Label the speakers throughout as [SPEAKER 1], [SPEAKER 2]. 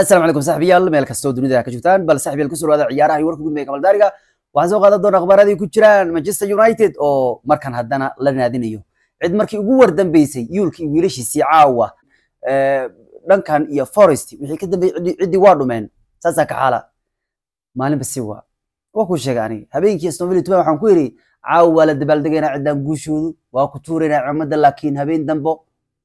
[SPEAKER 1] asalaamu calaykum saaxiibayaal meel kastoo dunida ka joogtaan bal saaxiibayaal ku soo dhawaada ciyaaraha iyo warka gudba ee waxaan soo qaadan doona akhbaaradii ku jiraan Manchester United oo markan haddana la naadinayo cid markii ugu war yuulkii wiilashiisii caawa eh, dhankan iyo Forest wixii ka dambeeyay ciddii waa dhumeen saasaa ka xaala maalinba si waa waa ku sheegay aniga habeenkii Aston tuban waxaan ku yiri caawa la dabaaldegaynaa ciddaan guushoodu waa ku tuuraynaa cimadda laakiin habeen dambo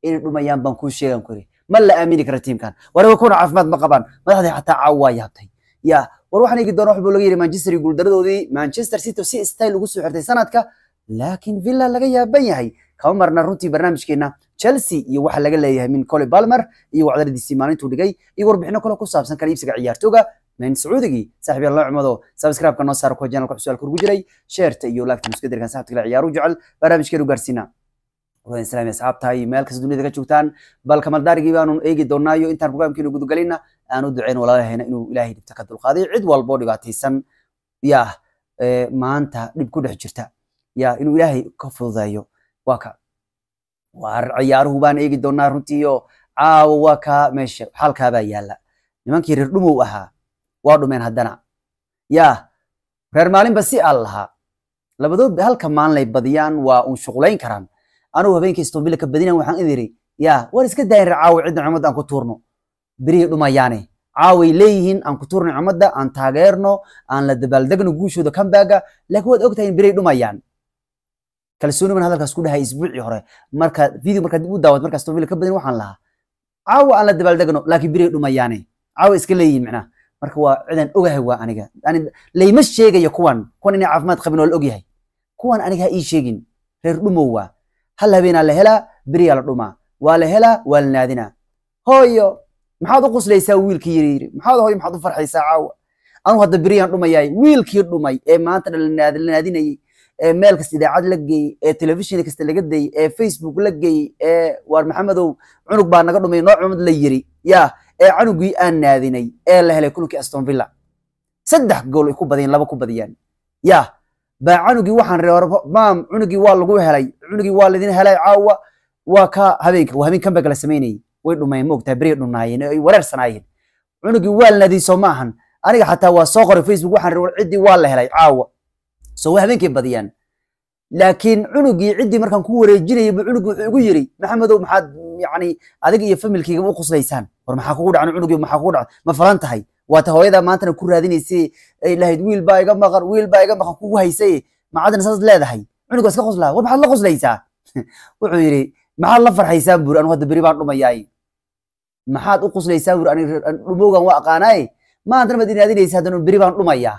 [SPEAKER 1] inay dhumayaan baan ku sheegan ku yiri ma la aamini kara tiimkan war kuna caafimaad ma qabaan madaxdii xataa caawa yaabtay ya war waxaan eegi doona waxbuu laga yidhi manchester guuldaradoodii manchester city si style ugu soo xirtay sanadka laakiin villa laga yaaban yahay kama marna runtii barnaamijkeena chelsea iyo waxa laga leeyahay min cole palmer iyo wacdaladiisii maalintuu dhigay iyo warbixino kale ku saabsan kala iibsiga ciyaartooga min sacuudigii saaxiib yaal cumado subscribe-ka noo saara kuwa janalka cusub halka jiray sheerta iyo laagta muskadirkan saaxiibka ciyaaru jecel barnaamijkeenu gaarsiinaa islami asxaabtahay meel kasta duniyada ka joogtaan bal kamaldaarigii baanu eegi doonaayo intaan programkeenu gudagelinna aan u duceyn walaalahayna inuu ilaahay dhibta ka dulqaadayo cid walboo dhibaataysan yaa eh, maanta dhib ku dhex jirta yaa inuu ilaahay ka fududayo waa ka waa ciyaaruhu baan eegi doonaa runtiiyo caawa waa kaa meesha xalkaabaa yaalla nimankii reer dhumow ahaa waa dhumeen haddana yaa reer maalinba si aan lahaa labadoodba halka maalinay badiyaan waa uun shuqulayn karaan anugu habeenkii istoombil ka badina waxaan idiri yaa war iska daayin reer caawi cidna cumadda aan ku tuurno berihii dhumayaane caaway leeyihiin aan ku tuurno cumadda aan taageerno aan la dabaaldegno guushooda kambaaga laakiin waad ogtahay in berihii dhumayaan kalsooni baan hadalkaas ku dhahay isbuucii hore marka video markaad dib u daawad markaa istoombil ka badin waxaan lahaa caawa aan la dabaaldegno laakiin berihii dhumayaane caawa iska leeyihiin macnaha marka waa cidaan ogahay waa aniga layma sheegayo kuwan kuwan inay caafimaad qabin waa la ogyahay kuwan aniga ha ii sheegin reer dhumow waa hal habeenaa la helaa beriyaa la dhumaa waa la helaa waa la naadinaa hooyo maxaad u quslaysaa wiilkii yiryiri maxaad hooyo maxaad u farxaysaa caawa anuu hadda beriyaan dhumayaay wiilkii dhumay ee maanta dhala naadinayey ee meel kasta idaacad la geeyey ee telefishin kasta laga dayey ee facebook la geeyey ee waar maxamedow cunug baa naga dhumay noo cumad la yiri yaa ee canugii aan naadinay ee la helay kulankii aston villa saddex gool ay ku badiyeen laba ku badiyaan yaa baa cunugii waxaan maam cunugii waa lagu helay cunugii waa ladin helay caawa waa ka habeenka waa habeen comeback la samaynayay way dhumeen moogtaa beriya dhunaayeen ay wareersanaayeen cunugii waa ladiiso ma ahan aniga xataa waa soo qoray facebook waxaan reewar ciddii waa la helay caawa so waa habeenkay badiyaan laakiin cunugii ciddii markaan ku wareejinayay buu cunugii wuxuu igu yiri maxamedow maxaad yani adiga iyo familkiigaba u quslaysaan war maxaa kugu dhacno cunugii maxaa kugu dhacno ma falan tahay waata hooyada maantana ku raadinayse lahayd wiil baa iga maqan wiil baa iga maqan kugu hayse macadan saas leedahay cunuga iska qoslaa war maxaad la qoslaysaa wuxuu yidhi maxaad la farxaysaan buuri anu hadda beri baan dhumayaay maxaad u qoslaysaa buuri dhumowgan waa aqaanaaye maantana maad inaadinaysa haddana beri baan dhumayaa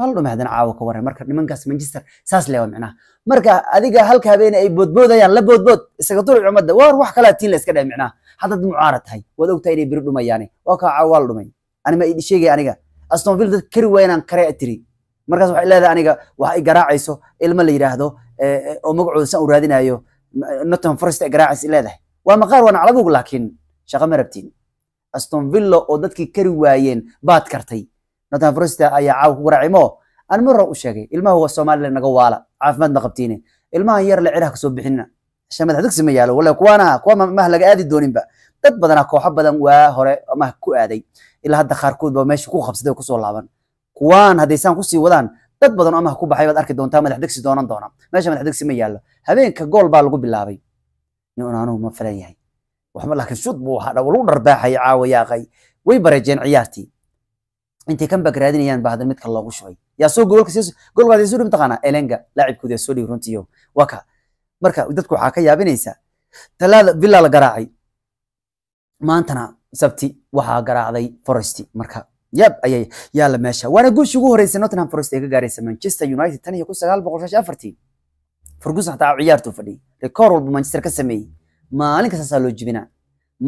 [SPEAKER 1] haldhume haddana caawa ka warran marka nimankaas manchester saas leewa micnaha marka adiga halka habeene ay boodboodayaan la boodbood iskaga dulc ummadda waar wax kalaa tiin la iska dhahay micnaha haddad mucaarad tahay waad ogtahay inay beri dhumayaane waa kaa caawaal dhumay anima i sheegay aniga astonville dad kari waaya inaan tiri markaas waxay leedahay aniga wax ay garaacayso ilmo la yidhaahdo eh, eh, oo magacooda san u raadinayo nottingham forest ay garaacays leedahay waa maqaar waa naclabuug laakiin shaqo ma rabtiin astonvilla oo dadkii kari waayeen baad kartay nottingham forest ayaa caaw ku garaacay moo aan mar hore u sheegay ilmaha waa somaliland naga waala caafimaad ma qabtiine ilmahan yar le cidhaha kasoo bixinina asha madaxdugsi ma yaalo kuwaana kuwa maah laga aadi dooninba dad badanaa ah kooxo badan waa hore maah ku aaday ilaa hadda qaarkood ba meesha ku qabsaday oo kusoo laaban kuwaan hadday kusii wadaan dad badan oo amah ku baxay baad arki doontaa madaxdegsi doonan doona meesha madaxdegsi ma yaallo habeenka gool baa lagu bilaabay nin ma falan yahay waxma laakiin shud buu ahaa lagu dharbaaxay caawa yaaqay way bareejeen ciyaartii intay kambak raadinayaan baa hadan midka loogu shubay yaa soo goolka sii goolkaad soo dhim taqaanaa elenga laacibkooda soo dhibi runtiyo waa ka marka dadku waxaa ka yaabinaysaa talaada bila la garaacay maantana sabti waxaa garaacday forest marka yab ayay yaala meesha waana guushii ugu horeysay nottingham forest ee ka gaaraysa manchester united tan iyo kun sagaal boqol shan afartii ferguson xataa ciyaartuu fadhiyay rekoor walba manchester ka sameeyey maalinka saasaa loo jibinaa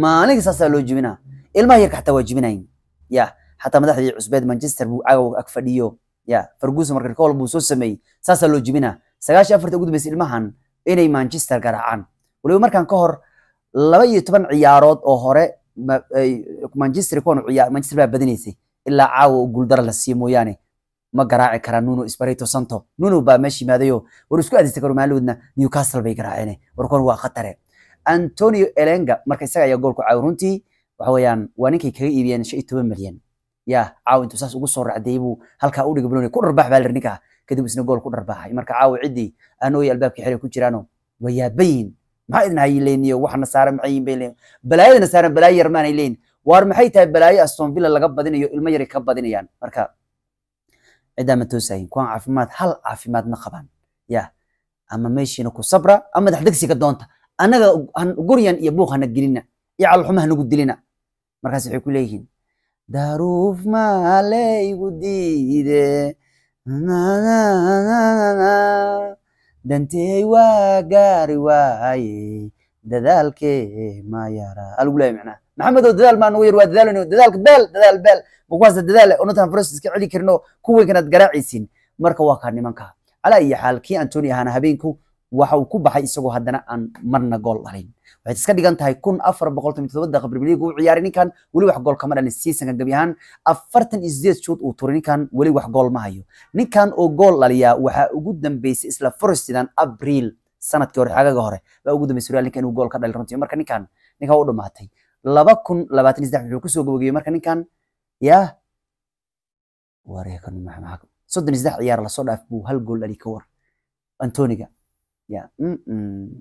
[SPEAKER 1] maalinka saasaa loo jibinaa ilmaha yarka xataa waa jibinayin ya xataa madaxdii cusbeed manchester buu cagow ag fadhiyo ya ferguson marka rekoor walbuu soo sameeyey saasaa loo jibinaa sagaashan afartii ugu dambeysay ilmahan inay manchester garaacaan waliba markaan ka hor laba iyo toban ciyaarood oo hore manchester kuwan manchester baa badinaysay ilaa caawa guuldar la sii mooyaane ma garaaci karaa nuno espirito santo nuno baa meesha yimaadayo war isku adeysay karo maaluudna newcastle bay garaaceen war waa khatare antonio elenga marka isaga ayaa goolku caawa runtii waxa weeyaan waa ninkay kaga iibiyeen shan iyo toban milyan yaa caawa intuu saas ugu soo racdeey buu halkaa u dhiga bulone ku dhurbax baa la ninkaa kadib isna gool ku dharbaaxay marka caawa ciddii anooya albaabkii xere ku jiraano waa yaaban maxaa idin hayileyniyo wax nasaara maxay bay leeyin balaayada nasaara balaayo yarmaanay leeyin waar maxay tahay balaayo aston villa laga badinayo ilmo yaray ka badinayaan marka ciddaa ma toosayin kuwaan caafimaad hal caafimaad ma qabaan ya ama meeshiina ku sabra ama madaxdegsiga doonta annaga guryan iyo buuq hana gelina iyo calxuma hanagu dilina markaas waxay ku leeyihiin daruuf maalaygu diide dantey waa gaari waaye dadaalkee ma yara algu algulay macnaha maxamedow dadaal maa nugu yar waa dadaalano dadaalka beel dadaal beel makuwaasa dadaale onotan faros iska celi karino kuwenkanaad garaacaysin marka waa kaa nimanka calaa iyo xaal kii antoni ahaana habeenku waxa uu ku baxay isagoo haddana aan marna gool dhalin waxayd iska dhigan tahay kun afar boqol toban todoba daqiiqa premier league uu ciyaaray ninkan weli wax gool kama dhalin seasonka gebi ahaan afartan iyo sideed uu turay ninkan weli wax gool ma hayo ninkan oo gool dhaliyaa waxaa ugu dambeysay isla forestidan abriil sanadkii hore xagaga hore baa ugu dambeysay real ninka inuu gool ka dhalin runtii marka ninkan ninkan u dhamaatay laba kun labaatan iyo wuxuu kusoo gabagabiyey marka ninkan yaa wareekan maxamaxak soddon iyo ciyaar lasoo dhaaf buu hal gool dhali ka war antoniga ya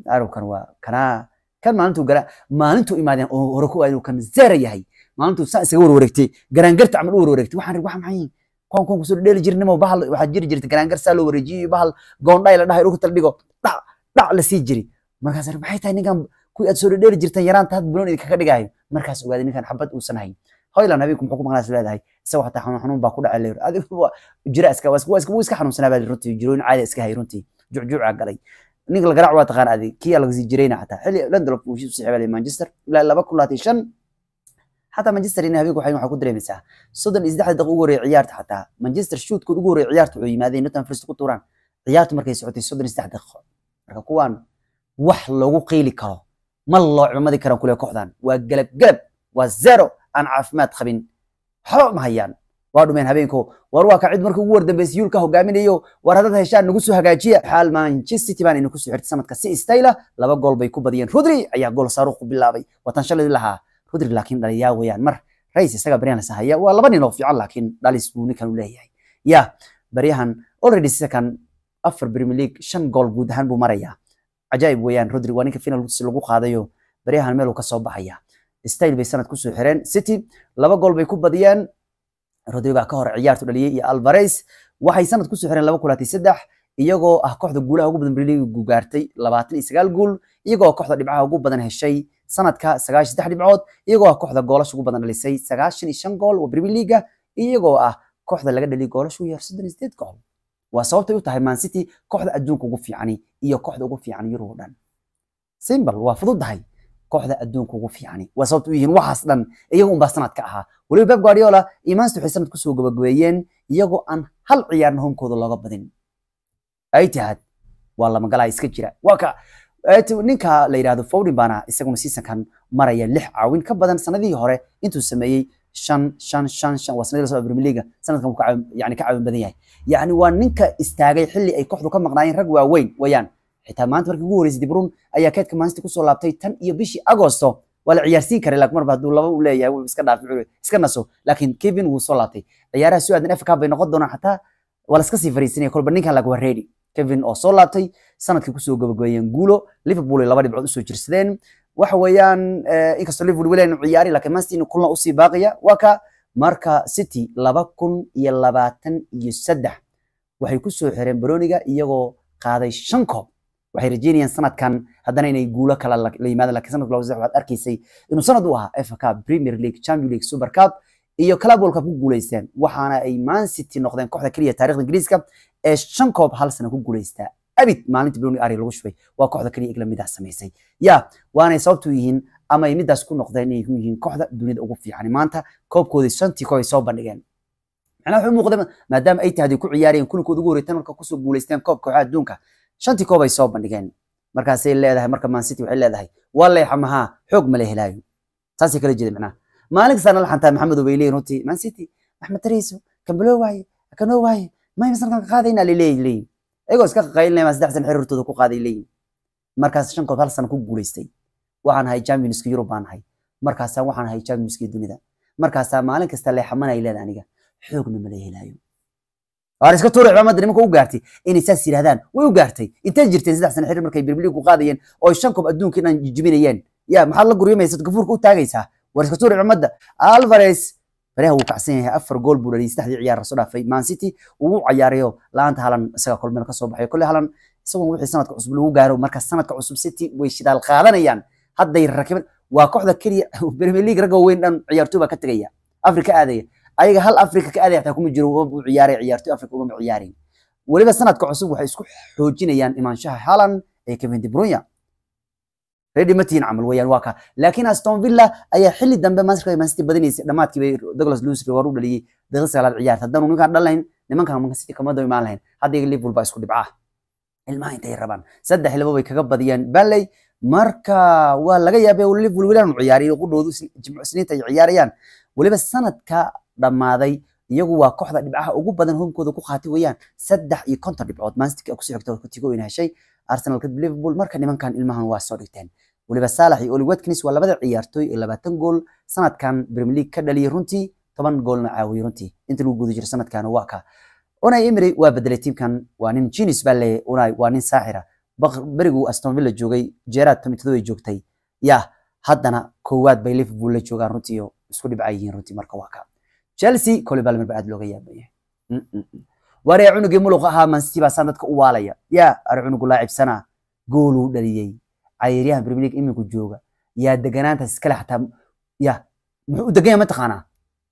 [SPEAKER 1] arowkan waa kanaa kan maalintuu garaa maalintuu imaadeen oo hore ku aadeen kan zeera yahay maalintuu saa isaga warwareegtay garaangarta camal u warwareegtay waxaan waxaa maxay kuwan kuwan kusoo dheeli jirnimo bahal waxaa jiri jirtay garaangar saa loo wareejiyo bahal goondhay la dhahay dhulka tala dhigo dhac dhac la sii jiri markaas maxay tahay ninkan kuwii aad soo dheeli jirtan yaraanta had buloon idin dhigaayo markaas ogaaday ninkan xabad uusan hayn hoyland habeenku muxuu ku maqnaas leedahay isaga wataa xanuun xanuun baa ku dhacay leeyahay adigu jira iska waa iska xanuunsanaa baa runtii jirooyin caadi iska hay runtii jucjuuca galay ninka lagarac waa taqaan adi kii aa lagasii jirayna xataa xilli londolof uu heshiis u saxiibay manchester ilaa laba kun labaatan shan xataa manchester inay habeenku waxay waxaa ku dareemaysaa soddon iyo saddexda daqiiq ugu horreeya ciyaarta xataa manchester shootkood ugu horreeya ciyaarta wuxuu yimaaday notan first ku tuuraan ciyaartu markay socotay soddon iyo saddex daqiiqo marka kuwaan wax loogu qiili karo ma loo cimamadi karaan kule kooxdan waa galab galab waa zero aan caafimaad qabin waxba ma hayaan waa dhumeen habeenko war waa ka markii ugu wardambaysa yuulka hogaaminayo war hadad heshaan nagu soo hagaajiya xaal manchester city baan inaku soo xirtay sanadka si istayla laba gool bay ku badiyeen rudri ayaa gool saaruq ku bilaabay watan shalay lahaa rudri laakiin dhaliyaa weeyaan mar rays isaga baryahan haya waa laba nin oo fiican laakiin dhalis buu ninkan u leeyahay ya baryahan already sida afar premier league shan gool guud ahaan buu marayaa cajaa'ib weeyaan rodri waa ninka finalsi lagu qaadayo baryahan meeluu ka soo baxaya style bay sanad kusoo xireen city laba gool bay ku badiyeen rodri ka hor ciyaartu dhaliyay iyo alvares waxay sanad kusoo xireen laba kulanti saddex iyagoo ah kooxda guulaha ugu badan briligu gaartay labaatan iyo sagaal guul iyagoo kooxda dhibcaha ugu badan heshay sanadka sagaashan saddex dhibcood iyagoo ah kooxda goolasha ugu badan dhalisay sagaashan iyo shan gool oo briliga iyagoo ah kooxda laga dhaliyay goolasha ugu yar soddon iyo sideed gool waa sababtay u tahay man city kooxda adduunka ugu fiicani iyo kooxda ugu fiican yuruhu dhan simbal waa fududahay kooxda adduunka ugu fiicani waa sababta yihiin waxaas dhan iyaga unbaa sanadka ahaa weliba beb guardiola iyo manchester waxay sanad kusoo gabagabeeyeen iyagoo aan hal ciyaarna homkooda looga badin aytihad waa lamagalaa iska jira waa ka ninka la yidhahdo fowdin baana isaguna seasonkan maraya lix caawin ka badan sanadihii hore intuu sameeyey shan shan shan shan waa sanadii lasoo premier leaga sanadkan ka caawin badan yahay yani waa ninka istaagay xilli ay kooxdu ka maqnaayeen rag waaweyn wayaan xitaa maanta markii ugu horeysay dibrun ayaa kaydka maanta kusoo laabtay tan iyo bishii agosto waa la ciyaarsiin karay laakiin marba hadduu laba uu leeyahay wuu iska dhaaf iska naso laakiin Kevin wuu soo laabtay ciyaaraha Suudan FK bay noqon doonaan xataa waa la sii fariisanay kolba ninkan lagu ready Kevin oo soo laabtay sanadkii kusoo gabagabeeyeen guulo Liverpool laba dhibcood u jirsadeen waxa weeyaan eh, inkastoo Liverpool weli inuu ciyaari laakiin Manchester United kulan u baaqaya waa ka marka City laba kun iyo labaatan iyo saddex waxay kusoo xireen Broniga iyagoo qaaday shan koob waxay rajeynayaan sanadkan haddana inay guulo kale la yimaadaan laakiin sanadka laba saddex waxaad arkaysay inuu sanad u ahaa FA Cup Premier League Champions League Super Cup iyo Club World Cup ku guuleysteen waxaana ay Man City noqdeen kooxda kaliya taariikhda Ingiriiska ee shan koob hal sano ku guuleysta abid maalinta bilowni ari lagu shubay waa kooxda kaliya igla midah samaysay ya waanay sababtu yihiin ama ay midaas ku noqdeen inay ku yihiin kooxda dunida ugu fiican maanta koobkoodii shantii koob ay soo bandhigeen macnaha wuxuu muuqda maadaama ay tahday ku ciyaarayeen kulinkooda ugu horreytan marka kusoo guuleysteen koobka kooxaha adduunka shantii koob ay soo bandhigeen markaasay leedahay marka maansity waxay leedahay waa leexa mahaa xoog mala helaayo taasay kala jeeda macnaha maalinkasaana la xantaa maxamedow bay leeyihin runtii maansity maxmed tariiso kambaloo waaye kanoo waaye maymasan kan qaadaynaa laleeyi leeyihin ayagoo iska qaqaylnaya maa saddex san xiriirtooda ku qaaday leeyihin markaas shan koob hal sana ku guulaystay waxaan ahay champions yurub baan ahay markaasaa waxaan ahay champions dunida markaasaa maalin kasta leexaman ay leeda aniga xoogna mala helaayo waar iska tuuricba madda nimanka u gaartay inay saas yiraahdaan way u gaartay intay jirteen saddex sano xidhir markay birbliinku qaadayeen oo shan koob adduunka inaan jijibinayeen yaa maxaad la guryamaysa gafuurka u taagaysaa war iska tuuric madda alvares baryaha wuu kacsan yahay afar gool buu dhaliyay saddexdii ciyaar soo dhaafay man city uu ciyaarayo la halan isaga kol meel ka kolley halan isagoon wixii sanadka cusub lagu gaaro marka sanadka cusub city way shidaal qaadanayaan hadday rakibin waa kooxda keliya premier league ragga weyn dhan ciyaartooy baa ka tegaya afrika aadaya ayaga hal africa ka aaday xataa kuma jiro wuu ciyaaray ciyaartoy africa uma ciyaarin waliba sanadka cusub waxay isku xoojinayaan imaanshaha haalan ee kevin de bruyne ready ma camal weeyaan waa ka laakiin aston villa ayaa xilli dambe manchester man city dhamaadkii bay douglas luis rewar u dhaliyay daqiiq sagaalaad ciyaarta haddanu ninkaan dhalayn nimankan man city kama daymaan lahayn hadda liverpool baa isku dhibcaa ilmaha intay rabaan saddex laba bay kaga badiyeen balley marka waa laga yaabay liverpool wilaan ciyaariyo qudhoodu isniinta ay ciyaarayaan waliba sanadka dhammaaday iyagu waa kooxda dhibcaha ah. ugu badan hogaankooda ku qaatay weeyaan saddex iyo konton dhibcood maansitka kusii xigta kutigo in heshay arsenalka liverpool marka nimankan ilmahan waa soo dhigteen weliba saalax iyo oli watkins waa labada ciyaartooy ee labaatan gool sanadkan premier league ka dhaliyay runtii toban goolna caawiyay runtii inta lagu guda jiro sanadkan waa ka unai emery waa bedelay tiimkan waa nin genius baa leeyahay unai waa nin saaxira berigu aston villa joogay jeeraad tomitadooy joogtay yah haddana koowaad bay liverpool la joogaan runtii oo isku dhibca runtii marka waa ka chelsea kole balmer mm, mm, mm. ba aad looga yaabaya waree cunugii muluqa ahaa mansi baa saan dadka u waalaya yaa ar cunugu laacibsana gooluu dhaliyey cayiryahan premier iminku jooga yaa deganaantaas iskale xataa ya muxuu u degan yahay mataqaanaa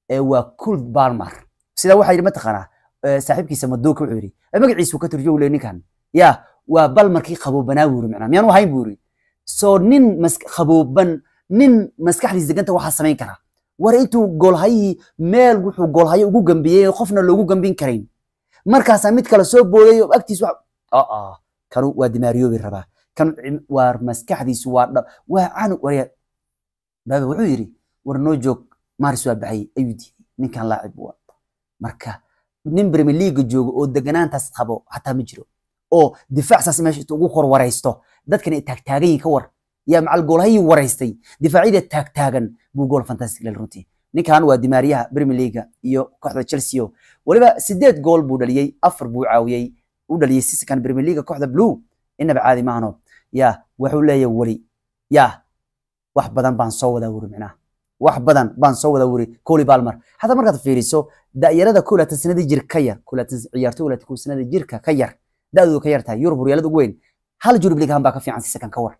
[SPEAKER 1] e, waa kul balmar sidaa waxaa yidhi mataqaanaa e, saaxiibkiisa maduuka wuxuu yidhi e, magaciisu ka turjow le ninkan ya waa balmarkii qaboobanaa buu yidhi miyaanu ahayn buu soo nin qabooban nin maskaxdiis deganta waxaa samayn karaa war intuu goolhayii meel wuxuu golhayo ugu gambiyey qofna loogu gambin karayn markaasaa mid kale soo booday oo agtiis kanu waa dimaariyoobi rabaa kan waa maskaxdiisu waa dhab waa canug warya baaba wuxuu yidhi war noo joog maaris waa baxay ayuu diiday ninkan laacib wa marka nin premier leaga joogo oo deganaantaas qabo xataa ma jiro oo difaacsaas saas meesha ugu kor waraysto dadkana taagtaagan ka war yaa macalgoolahayii wareystay difaacyada taagtaagan buu gool fantastic leel runtii ninkan waa dimaariyaha premier leaga iyo kooxda chelsea weliba sideed gool buu dhaliyey afar buu caawiyey u dhaliyey sisikan premier leaga kooxda blue inaba caadi maahno ya wuxuu leeyahay weli ya wax badan baan soo wadaa wuri micnaha wax badan baan soo wadaa wuri coli balmer hadda markaad fiiriso da'yarada ku laatan sanadii jir ka yar ciyaartoy laatan sanadii jirka ka yar da'doodu ka yar yurub horyaalada ugu weyn hal jurub ligahan baa ka fiican sisikan ka war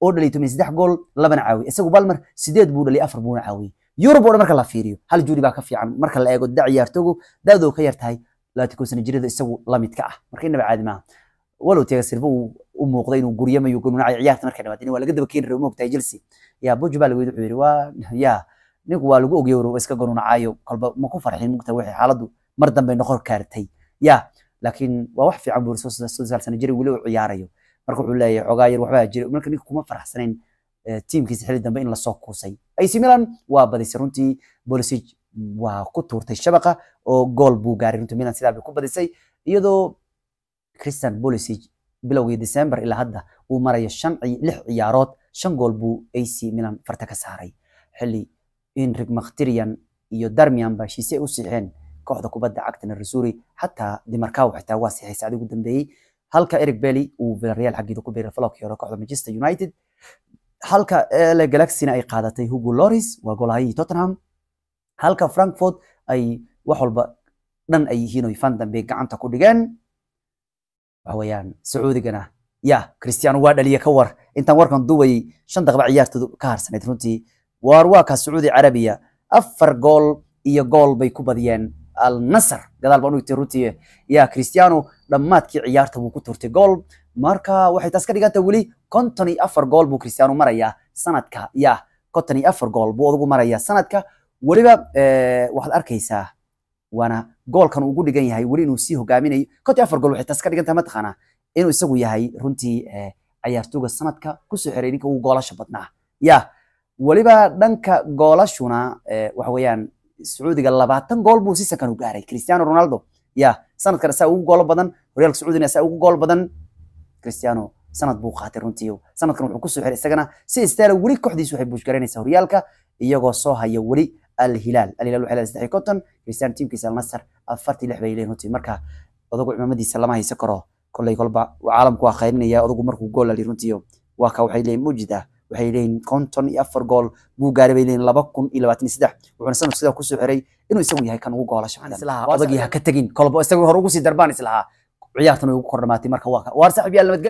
[SPEAKER 1] oo dhalay toban saddex gool labana caawiye isagu balmer sideed buu dhalay afar buuna caawiye yurub oo dhan marka la fiiriyo hal juuri baa ka fiican marka la eego da ciyaartoogu daadoo ka yar tahay sana jirada isagu lamid ka ah marka innaba caadi maaha walow teega sirba uu u muuqday inuu guryamayo gunuunacayo ciyaarta markay dhawaatay waa laga daba keeni rabay moogtahay chelsea yaa bojo baa laweyd wuxuu yidhi waa yaa ninku waa lagu ogey waro iska gunuunacayo kolba ma ku farxin moogtahay waxay xaaladdu mar dambe noqon kaartay yaa laakiin waa wax fiican buu soo sagaal sana jira weli uu ciyaarayo marka wuxuu leeyahay xogaa yar waxbaa jira marka ninka kuma faraxsanayn tiimkiisa xilli dambe in lasoo kuusay AC Milan waa badisay runtii Pulisic waa ku tuurtay shabaqa oo gool buu gaaray runtii Milan sidaa ku badisay iyadoo Christian Pulisic bilowgii December ilaa hadda uu marayo shan lix ciyaarood shan gool buu AC Milan farta ka saaray xilli Enric Mkhitaryan iyo Darmian ba u siixeen kooxda kubadda cagta Narsuri xataa Di xitaa waa siixaysa adigu dambeeyay halka eric belly uu villarreal xaggeeda ku biiray falowkii hore kooxda manchester united halka eh, la galaxina ay qaadatay hugo loris waa golahayii tottenham halka frankfort ay wax walba dhan ay yihiin oy fan gacanta ku dhigeen waxa weeyaan sacuudigana ya cristiano waa dhaliye ka war intaan warkan duubayay shan daqba ciyaartoodu ka harsanayd runtii waar waa ka sacuudi carabiya afar gool iyo gool bay ku badiyeen al nasr gadaal baan u igtay runtii yaa cristiano dhammaadkii ciyaarta wuu ku turtay gool marka waxay taas ka dhigantaa weli konton iyo afar gool buu cristiano marayaa sanadka yaa konton iyo afar gool buu adugu marayaa sanadka weliba waxaad arkaysaa waana goolkan ugu dhigan yahay weli inuu sii hogaaminayo konton afar gool waxay taas ka dhigantaa mataqaanaa inuu isagu yahay runtii ciyaartooga sanadka kusoo xiray ninka ugu goolasha badnaa yaa weliba dhanka goolashuna waxa weeyaan sacuudiga labaatan gool buu si sakan u gaaray cristiano ronaldo ya sanadkan asaa ugu goolo badan horyaalka sacuudina asaa ugu gool badan cristiano sanad buu qaatay runtii sanadkan wuxuu kusoo xiray isagana si istaala weli kooxdiisu waxay buushgaraynaysaa horyaalka iyagoo soo haya weli alhilaal alhilaal waxay leedahay saddex konton cristiano tiimkiisa alnasar afartii lix bay leeyihin runtii marka odagu cimaamadiisa lama haysan karo kolley kolba caalamku waa khayrinaya odagu markuu gool ali runtii waa ka waxay leeyihin muujid waxay leeyihin konton iyo afar gool buu gaaray bay leeyihin laba kun iyo labaatan iyo saddex wuxuuna sanad sidaa kusoo xiray inuu isagu yahay kan ugu goolasho odagii ha ka tegin kolbo isagu hore ugu sii darbaan islahaa ciyaartan way ugu kordhamaatay marka waa waarsaaxib yaa nabadgel